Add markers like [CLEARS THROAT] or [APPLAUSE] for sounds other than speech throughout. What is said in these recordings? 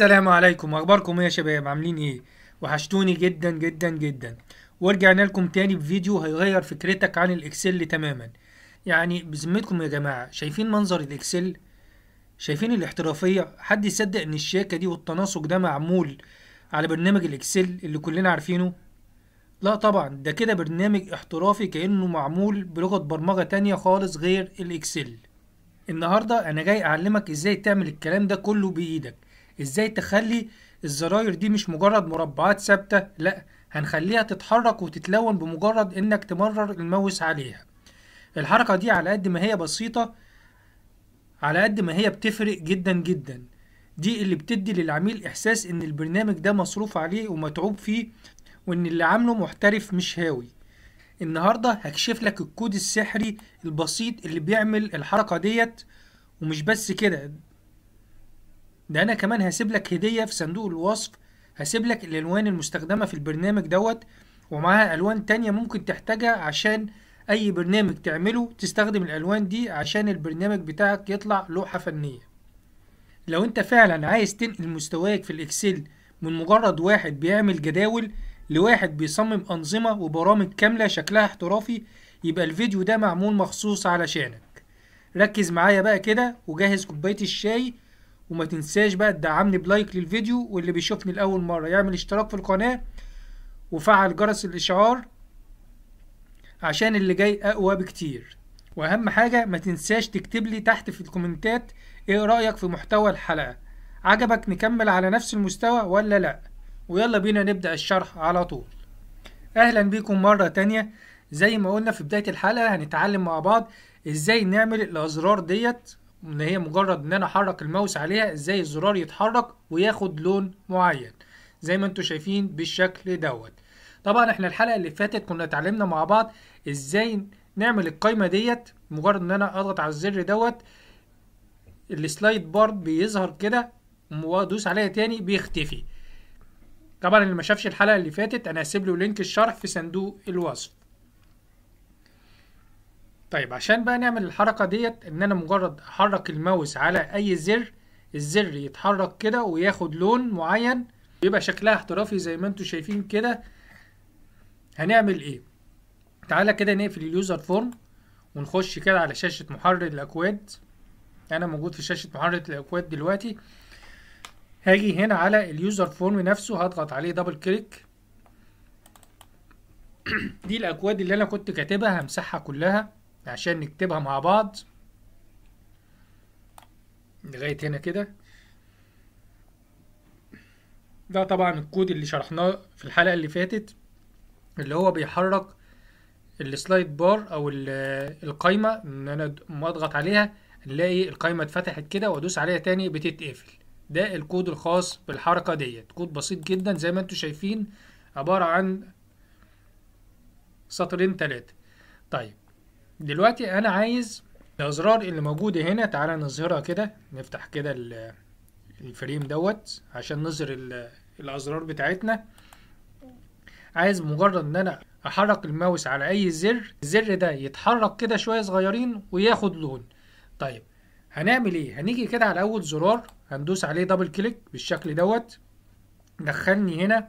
السلام عليكم اخباركم ايه يا شباب عاملين ايه وحشتوني جدا جدا جدا ورجعنا لكم تاني بفيديو هيغير فكرتك عن الاكسل تماما يعني بذمتكم يا جماعه شايفين منظر الاكسل شايفين الاحترافيه حد يصدق ان الشاكه دي والتناسق ده معمول على برنامج الاكسل اللي كلنا عارفينه لا طبعا ده كده برنامج احترافي كانه معمول بلغه برمجه تانية خالص غير الاكسل النهارده انا جاي اعلمك ازاي تعمل الكلام ده كله بايدك ازاي تخلي الزراير دي مش مجرد مربعات ثابته لا هنخليها تتحرك وتتلون بمجرد انك تمرر الماوس عليها الحركه دي على قد ما هي بسيطه على قد ما هي بتفرق جدا جدا دي اللي بتدي للعميل احساس ان البرنامج ده مصروف عليه ومتعوب فيه وان اللي عامله محترف مش هاوي النهارده هكشف لك الكود السحري البسيط اللي بيعمل الحركه ديت ومش بس كده ده انا كمان هسيب لك هديه في صندوق الوصف هسيب لك الالوان المستخدمه في البرنامج دوت ومعاها الوان تانية ممكن تحتاجها عشان اي برنامج تعمله تستخدم الالوان دي عشان البرنامج بتاعك يطلع لوحه فنيه لو انت فعلا عايز تنقل مستواك في الاكسل من مجرد واحد بيعمل جداول لواحد بيصمم انظمه وبرامج كامله شكلها احترافي يبقى الفيديو ده معمول مخصوص علشانك ركز معايا بقى كده وجهز كوبايه الشاي وما تنساش بقى تدعمني بلايك للفيديو واللي بيشوفني لأول مرة يعمل اشتراك في القناة وفعل جرس الإشعار عشان اللي جاي أقوى بكتير وأهم حاجة ما تنساش تكتب لي تحت في الكومنتات إيه رأيك في محتوى الحلقة عجبك نكمل على نفس المستوى ولا لأ ويلا بينا نبدأ الشرح على طول أهلا بيكم مرة تانية زي ما قلنا في بداية الحلقة هنتعلم مع بعض ازاي نعمل الأزرار ديت ان هي مجرد ان انا احرك الماوس عليها ازاي الزرار يتحرك وياخد لون معين زي ما انتم شايفين بالشكل دوت طبعا احنا الحلقه اللي فاتت كنا اتعلمنا مع بعض ازاي نعمل القايمه ديت مجرد ان انا اضغط على الزر دوت السلايد بار بيظهر كده وادوس عليها تاني بيختفي طبعا اللي ما شافش الحلقه اللي فاتت انا هسيب له لينك الشرح في صندوق الوصف طيب عشان بقى نعمل الحركة ديت ان انا مجرد احرك الماوس على اي زر الزر يتحرك كده وياخد لون معين يبقى شكلها احترافي زي ما انتم شايفين كده هنعمل ايه تعالى كده نقفل اليوزر فورم ونخش كده على شاشة محرر الاكواد انا موجود في شاشة محرر الاكواد دلوقتي هاجي هنا على اليوزر فورم نفسه هضغط عليه دبل كليك [CLEARS THROAT] دي الاكواد اللي انا كنت كاتبها همسحها كلها عشان نكتبها مع بعض لغاية هنا كده ده طبعا الكود اللي شرحناه في الحلقة اللي فاتت اللي هو بيحرك السلايد بار او القايمة ان انا ما اضغط عليها نلاقي القايمة اتفتحت كده وادوس عليها تاني بتتقفل ده الكود الخاص بالحركة ديت كود بسيط جدا زي ما انتم شايفين عبارة عن سطرين تلاتة طيب دلوقتي انا عايز الازرار اللي موجوده هنا تعالى نظهرها كده نفتح كده الفريم دوت عشان نظهر الازرار بتاعتنا عايز مجرد ان انا احرك الماوس على اي زر الزر ده يتحرك كده شويه صغيرين وياخد لون طيب هنعمل ايه هنيجي كده على اول زرار هندوس عليه دبل كليك بالشكل دوت دخلني هنا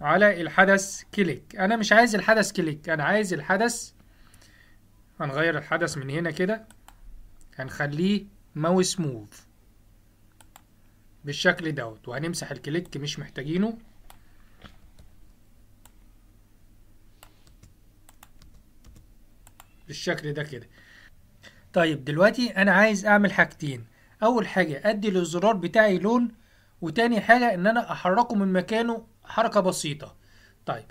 على الحدث كليك انا مش عايز الحدث كليك انا عايز الحدث هنغير الحدث من هنا كده هنخليه ماوس موف بالشكل دوت وهنمسح الكليك مش محتاجينه بالشكل ده كده طيب دلوقتي انا عايز اعمل حاجتين اول حاجة ادي للزرار بتاعي لون وتاني حاجة ان انا احركه من مكانه حركة بسيطة طيب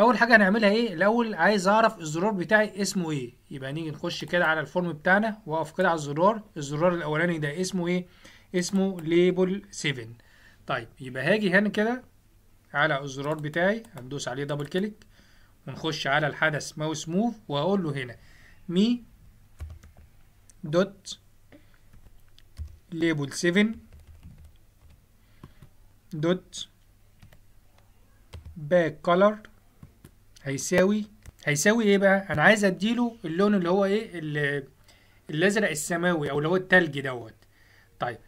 اول حاجه هنعملها ايه الاول عايز اعرف الزرار بتاعي اسمه ايه يبقى نيجي نخش كده على الفورم بتاعنا واقف كده على الزرار الزرار الاولاني ده اسمه ايه اسمه ليبل 7 طيب يبقى هاجي هنا كده على الزرار بتاعي هندوس عليه دبل كليك ونخش على الحدث ماوس موف وهقول له هنا مي دوت ليبل 7 دوت باك كولر هيساوي هيساوي ايه بقى انا عايز اديله اللون اللي هو ايه الازرق السماوي او اللي هو التلج دوت طيب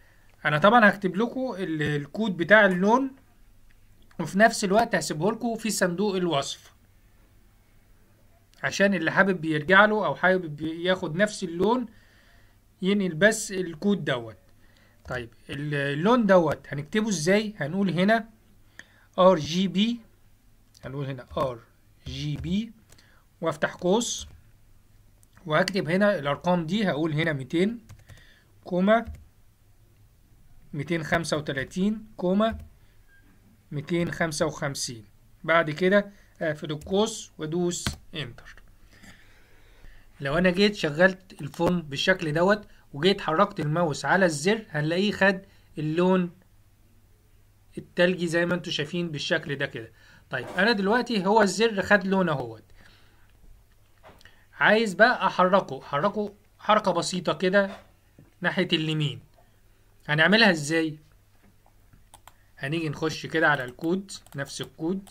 انا طبعا هكتب لكم الكود بتاع اللون وفي نفس الوقت هسيبه لكم في صندوق الوصف عشان اللي حابب يرجع له او حابب ياخد نفس اللون ينقل بس الكود دوت طيب اللون دوت هنكتبه ازاي هنقول هنا ار جي بي هنقول هنا ار جي بي وافتح قوس وهكتب هنا الارقام دي هقول هنا 200 كوما 235 كوما 255 بعد كده اقفل القوس وادوس انتر لو انا جيت شغلت الفورم بالشكل دوت وجيت حركت الماوس على الزر هنلاقيه خد اللون التلجي زي ما انتم شايفين بالشكل ده كده طيب انا دلوقتي هو الزر خد لونه اهوت عايز بقى احركه احركه حركه بسيطه كده ناحيه اليمين هنعملها ازاي هنيجي نخش كده على الكود نفس الكود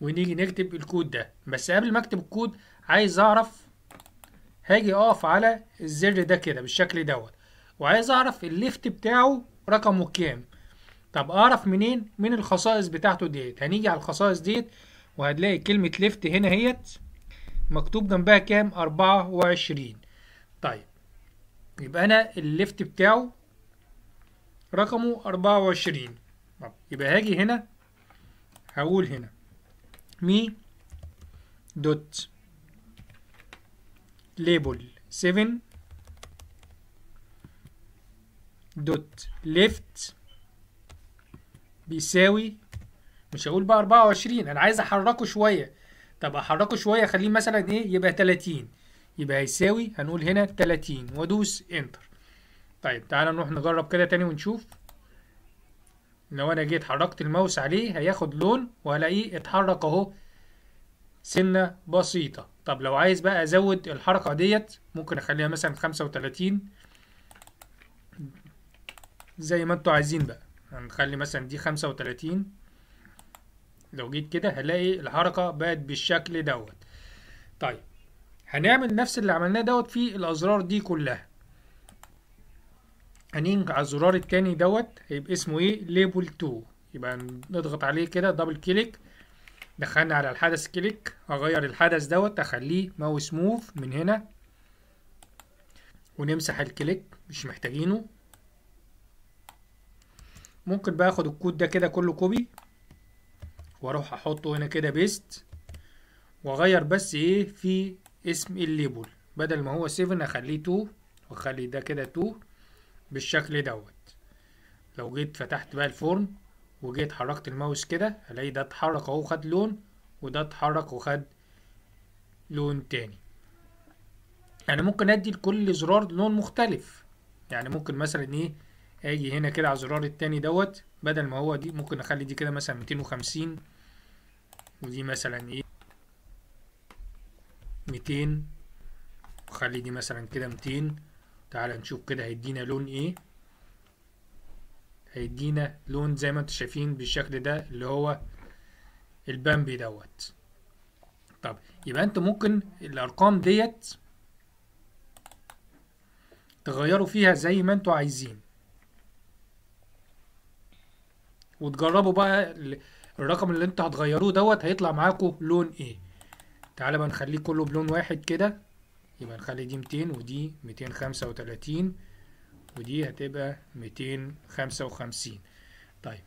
ونيجي نكتب الكود ده بس قبل ما اكتب الكود عايز اعرف هاجي اقف على الزر ده كده بالشكل دوت وعايز اعرف الليفت بتاعه رقمه كام طب اعرف منين من الخصائص بتاعته ديت هنيجي على الخصائص ديت وهتلاقي كلمة ليفت هنا هيت مكتوب جنبها كام أربعة وعشرين طيب يبقى أنا الليفت بتاعه رقمه أربعة وعشرين طب يبقى هاجي هنا هقول هنا مي دوت label 7 دوت ليفت بيساوي مش هقول بقى 24 انا عايز احركه شويه طب احركه شويه اخليه مثلا ايه يبقى 30 يبقى هيساوي هنقول هنا 30 وادوس انتر طيب تعالى نروح نجرب كده تاني ونشوف لو انا جيت حركت الماوس عليه هياخد لون وهلاقيه اتحرك اهو سنة بسيطة طب لو عايز بقى أزود الحركة ديت ممكن أخليها مثلا خمسة وتلاتين زي ما انتوا عايزين بقى هنخلي مثلا دي خمسة وتلاتين لو جيت كده هلاقي الحركة بقت بالشكل دوت طيب هنعمل نفس اللي عملناه دوت في الأزرار دي كلها هنيجي على الزرار التاني دوت هيبقى اسمه ايه ليبل 2 يبقى نضغط عليه كده دبل كليك دخلنا على الحدث كليك اغير الحدث دوت اخليه ماوس موف من هنا ونمسح الكليك مش محتاجينه ممكن بقى اخد الكود ده كده كله كوبي واروح احطه هنا كده بيست واغير بس ايه في اسم الليبل بدل ما هو 7 اخليه 2 واخلي ده كده 2 بالشكل دوت لو جيت فتحت بقى الفورم وجيت حركت الماوس كده هلاقي ده اتحرك اهو خد لون وده اتحرك وخد لون تاني انا يعني ممكن ادي لكل زرار لون مختلف يعني ممكن مثلا ايه اجي هنا كده على الزرار التاني دوت بدل ما هو دي ممكن اخلي دي كده مثلا 250 ودي مثلا ايه 200 وخلي دي مثلا كده 200 تعال نشوف كده هيدينا لون ايه هيدينا لون زي ما انتم شايفين بالشكل ده اللي هو البامبي دوت طب يبقى انتوا ممكن الارقام ديت تغيروا فيها زي ما انتوا عايزين وتجربوا بقى الرقم اللي انتوا هتغيروه دوت هيطلع معاكم لون ايه تعالى بقى نخليه كله بلون واحد كده يبقى نخلي دي 200 ودي 235 ودي هتبقى 255 طيب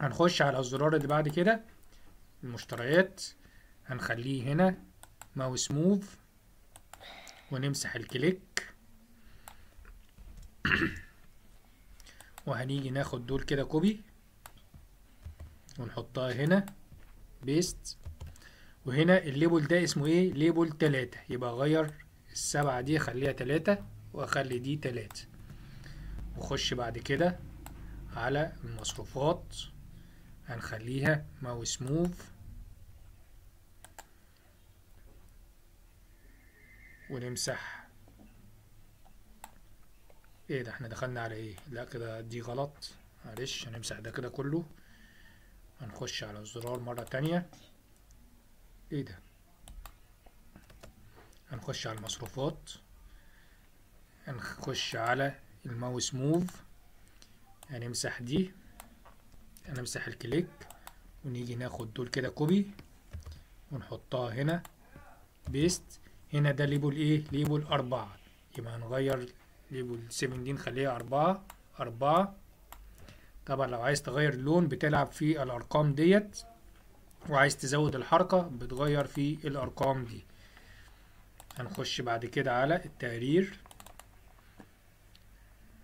هنخش على الزرار اللي بعد كده المشتريات هنخليه هنا ماوس موف ونمسح الكليك وهنيجي ناخد دول كده كوبي ونحطها هنا بيست وهنا الليبل ده اسمه ايه ليبل تلاتة يبقى غير السبعة دي خليها تلاتة واخلي دي تلاتة وخش بعد كده على المصروفات هنخليها ماوس موف ونمسح ايه ده احنا دخلنا على ايه لا كده دي غلط معلش هنمسح ده كده كله هنخش على الزرار مرة تانية ايه ده هنخش على المصروفات هنخش على الماوس موف هنمسح يعني دي هنمسح الكليك ونيجي ناخد دول كده كوبي ونحطها هنا بيست هنا ده ليبل ايه ليبل أربعة يبقى هنغير ليبل 7 دي نخليها أربعة أربعة طبعا لو عايز تغير اللون بتلعب في الأرقام ديت وعايز تزود الحركة بتغير في الأرقام دي هنخش بعد كده على التقرير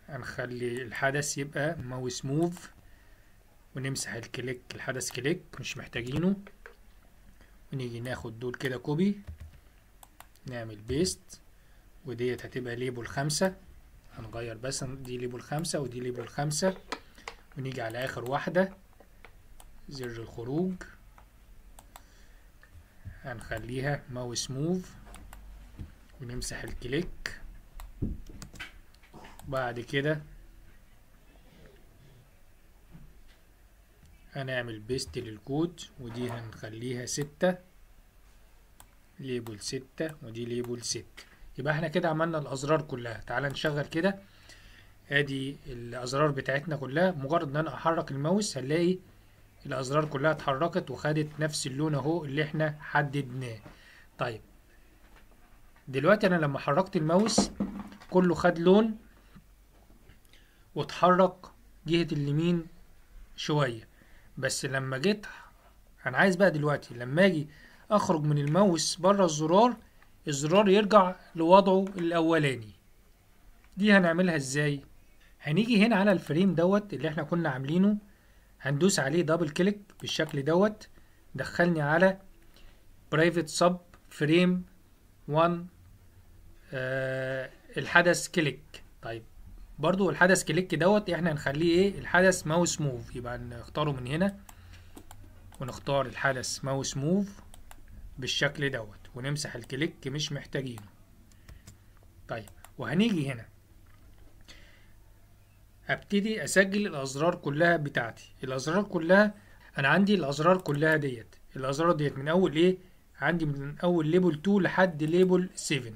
هنخلي الحدث يبقى ماوس موف ونمسح الكليك الحدث كليك مش محتاجينه ونيجي ناخد دول كده كوبي نعمل بيست وديت هتبقى ليبل خمسة هنغير بس دي ليبل خمسة ودي ليبل خمسة ونيجي على آخر واحدة زر الخروج هنخليها ماوس موف ونمسح الكليك بعد كده هنعمل بيست للكود ودي هنخليها ستة ليبل ستة ودي ليبل ستة يبقى احنا كده عملنا الأزرار كلها تعال نشغل كده ادي الأزرار بتاعتنا كلها مجرد ان انا احرك الماوس هنلاقي الأزرار كلها اتحركت وخدت نفس اللون اهو اللي احنا حددناه طيب دلوقتي انا لما حركت الماوس كله خد لون واتحرك جهة اليمين شوية بس لما جيت انا عايز بقى دلوقتي لما اجي اخرج من الماوس بره الزرار الزرار يرجع لوضعه الاولاني دي هنعملها ازاي هنيجي هنا على الفريم دوت اللي احنا كنا عاملينه هندوس عليه دبل كليك بالشكل دوت دخلني على برايفت سب فريم 1 الحدث كليك طيب برضو الحدث كليك دوت احنا هنخليه ايه الحدث ماوس موف يبقى نختاره من هنا ونختار الحدث ماوس موف بالشكل دوت ونمسح الكليك مش محتاجينه طيب وهنيجي هنا هبتدي اسجل الازرار كلها بتاعتي الازرار كلها انا عندي الازرار كلها ديت الازرار ديت من اول ايه عندي من اول ليبل 2 لحد ليبل 7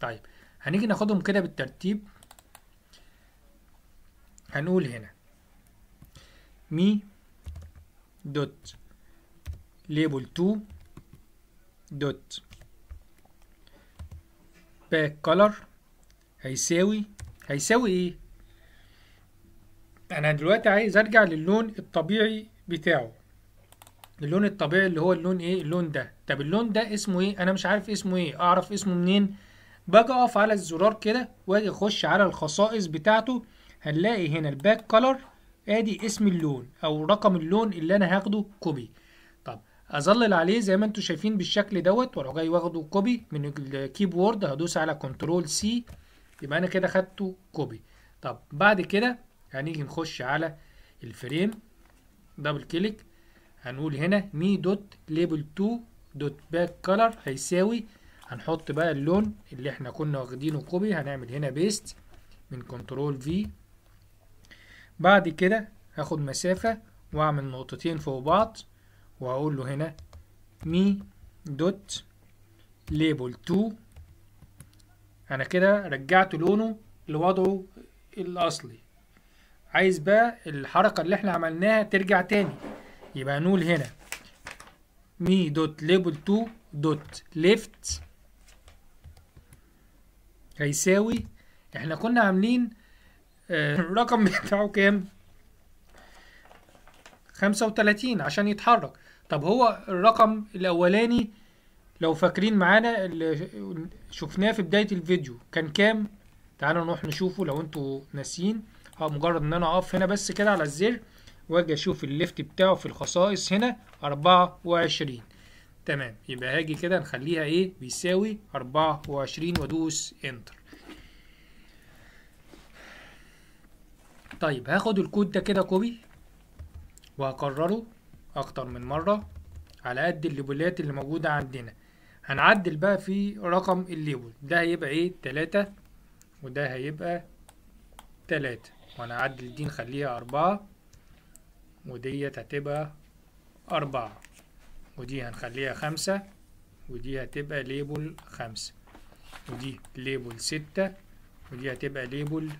طيب هنيجي ناخدهم كده بالترتيب هنقول هنا مي دوت ليبل 2 دوت باك كولر هيساوي هيساوي ايه انا دلوقتي عايز ارجع للون الطبيعي بتاعه اللون الطبيعي اللي هو اللون ايه اللون ده طب اللون ده اسمه ايه انا مش عارف اسمه ايه اعرف اسمه منين باجي اقف على الزرار كده واجي اخش على الخصائص بتاعته هنلاقي هنا الباك كولر ادي اسم اللون او رقم اللون اللي انا هاخده كوبي طب اظلل عليه زي ما انتم شايفين بالشكل دوت واروح جاي واخده كوبي من الكيبورد هدوس على كنترول سي يبقى انا كده خدته كوبي طب بعد كده هنيجي نخش على الفريم دبل كليك هنقول هنا مي دوت ليبل 2 دوت باك كولر هيساوي هنحط بقى اللون اللي احنا كنا واخدينه كوبي هنعمل هنا بيست من كنترول في بعد كده هاخد مسافة واعمل نقطتين فوق بعض واقول له هنا مي دوت ليبل 2 انا كده رجعت لونه لوضعه الاصلي عايز بقى الحركة اللي احنا عملناها ترجع تاني يبقى نقول هنا مي دوت ليبل 2 دوت ليفت هيساوي احنا كنا عاملين آه، الرقم بتاعه كام 35 عشان يتحرك طب هو الرقم الاولاني لو فاكرين معانا اللي شفناه في بداية الفيديو كان كام تعالوا نروح نشوفه لو انتوا ناسيين اه مجرد ان انا اقف هنا بس كده على الزر واجي اشوف الليفت بتاعه في الخصائص هنا 24 تمام يبقى هاجي كده نخليها ايه بيساوي 24 وادوس انتر طيب هاخد الكود ده كده كوبي وهكرره اكتر من مرة على قد الليبلات اللي موجودة عندنا هنعدل بقى في رقم الليبل ده هيبقى ايه تلاتة وده هيبقى تلاتة وانا اعدل دي نخليها اربعة وديت هتبقى أربعة ودي هنخليها خمسة ودي هتبقى ليبل خمسة ودي ليبل ستة ودي هتبقى ليبل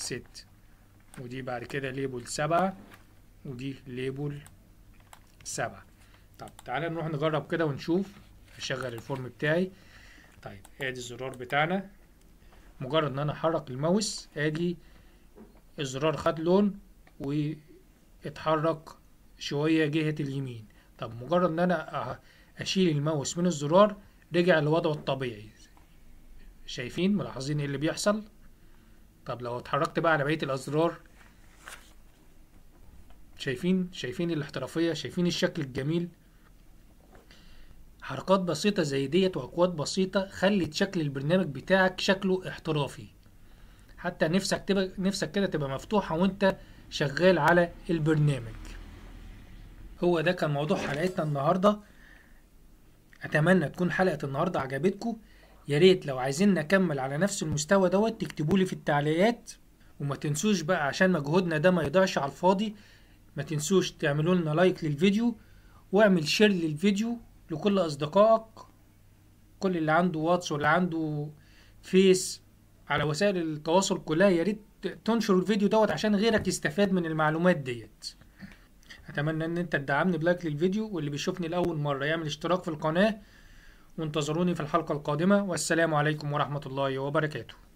ست ودي بعد كده ليبل سبعة ودي ليبل سبعة طب تعالى نروح نجرب كده ونشوف هشغل الفورم بتاعي طيب ادي الزرار بتاعنا مجرد ان انا احرك الماوس ادي الزرار خد لون واتحرك شوية جهة اليمين طب مجرد ان انا اشيل الماوس من الزرار رجع لوضعه الطبيعي شايفين ملاحظين ايه اللي بيحصل طب لو اتحركت بقى على بقيه الازرار شايفين شايفين الاحترافيه شايفين الشكل الجميل حركات بسيطه زي ديت واكواد بسيطه خلت شكل البرنامج بتاعك شكله احترافي حتى نفسك تبقى نفسك كده تبقى مفتوحه وانت شغال على البرنامج هو ده كان موضوع حلقتنا النهارده اتمنى تكون حلقه النهارده عجبتكم يا ريت لو عايزين نكمل على نفس المستوى دوت تكتبوا لي في التعليقات وما تنسوش بقى عشان مجهودنا ده ما يضيعش على الفاضي ما تنسوش تعملوا لنا لايك للفيديو واعمل شير للفيديو لكل اصدقائك كل اللي عنده واتس واللي عنده فيس على وسائل التواصل كلها يا ريت تنشر الفيديو دوت عشان غيرك يستفاد من المعلومات ديت اتمنى ان انت تدعمني بلايك للفيديو واللي بيشوفني لاول مره يعمل اشتراك في القناه وانتظروني في الحلقة القادمة والسلام عليكم ورحمة الله وبركاته